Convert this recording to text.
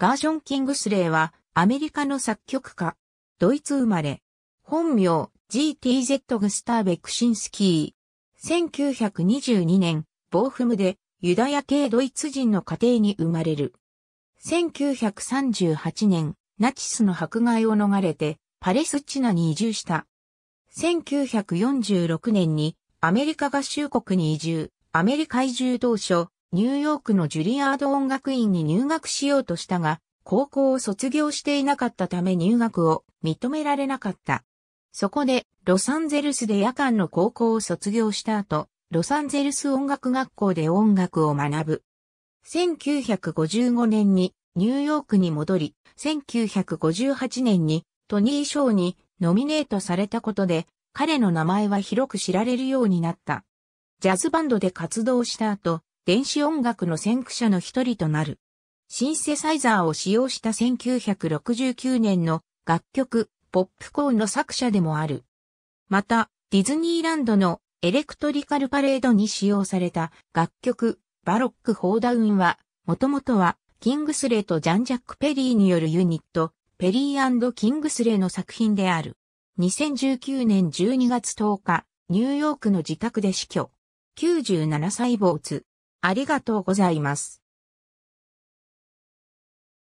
ガーション・キングスレーはアメリカの作曲家、ドイツ生まれ、本名 GTZ グスターベ・クシンスキー。1922年、ボーフムでユダヤ系ドイツ人の家庭に生まれる。1938年、ナチスの迫害を逃れてパレスチナに移住した。1946年にアメリカ合衆国に移住、アメリカ移住当初、ニューヨークのジュリアード音楽院に入学しようとしたが、高校を卒業していなかったため入学を認められなかった。そこで、ロサンゼルスで夜間の高校を卒業した後、ロサンゼルス音楽学校で音楽を学ぶ。1955年にニューヨークに戻り、1958年にトニー賞にノミネートされたことで、彼の名前は広く知られるようになった。ジャズバンドで活動した後、電子音楽の先駆者の一人となる。シンセサイザーを使用した1969年の楽曲、ポップコーンの作者でもある。また、ディズニーランドのエレクトリカルパレードに使用された楽曲、バロック・ホーダウンは、もともとは、キングスレーとジャン・ジャック・ペリーによるユニット、ペリーキングスレーの作品である。2019年12月10日、ニューヨークの自宅で死去。97歳没。ありがとうございます。